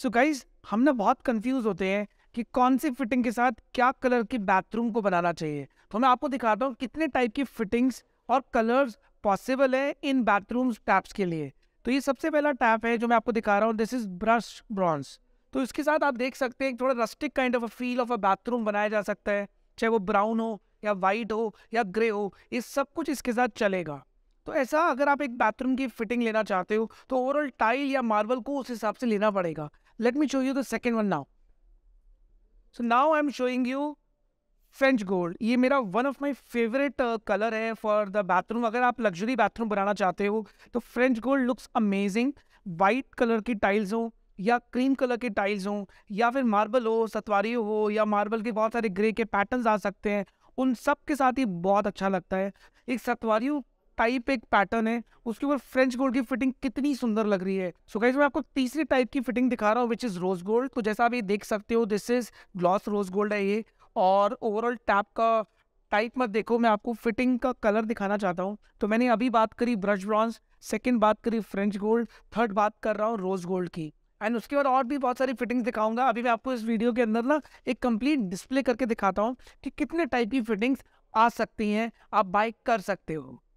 सो so guys हम ना बहुत कंफ्यूज होते हैं कि कौन सी फिटिंग के साथ क्या कलर के बाथरूम को बनाना चाहिए तो मैं आपको दिखाता हूँ कितने टाइप की फिटिंग्स और कलर्स पॉसिबल है इन बाथरूम टैप्स के लिए तो ये सबसे पहला टैप है जो मैं आपको दिखा रहा हूँ दिस इज ब्रश ब्रॉन्स तो इसके साथ आप देख सकते हैं थोड़ा rustic kind of a feel of a bathroom बनाया जा सकता है चाहे वो ब्राउन हो या वाइट हो या ग्रे हो ये सब कुछ इसके साथ चलेगा तो ऐसा अगर आप एक बाथरूम की फिटिंग लेना चाहते हो तो ओवरऑल टाइल या मार्बल को उस हिसाब से लेना पड़ेगा let me show you the second one now so now I am showing you French gold ये मेरा one of my favourite colour है फॉर द बाथरूम अगर आप लग्जरी बाथरूम बनाना चाहते हो तो French gold looks amazing white colour की टाइल्स हो या क्रीम कलर के टाइल्स हो या फिर मार्बल हो सतवारी हो या मार्बल के बहुत सारे ग्रे के पैटर्न्स आ सकते हैं उन सब के साथ ही बहुत अच्छा लगता है एक सतवारी टाइप एक पैटर्न है उसके ऊपर फ्रेंच गोल्ड की फिटिंग कितनी सुंदर लग रही है सो so गाइज मैं आपको तीसरी टाइप की फिटिंग दिखा रहा हूँ विच इज़ रोज गोल्ड तो जैसा आप ये देख सकते हो this is gloss rose gold है ये और ओवरऑल टैप का टाइप मत देखो मैं आपको फिटिंग का कलर दिखाना चाहता हूँ तो मैंने अभी बात करी ब्रश ब्रॉन्स सेकेंड बात करी फ्रेंच गोल्ड थर्ड बात कर रहा हूँ रोज गोल्ड की एंड उसके बाद और भी बहुत सारी फिटिंग्स दिखाऊंगा अभी मैं आपको इस वीडियो के अंदर ना एक कंप्लीट डिस्प्ले करके दिखाता हूँ कि कितने टाइप की फिटिंग्स आ सकती हैं आप बाइक कर सकते हो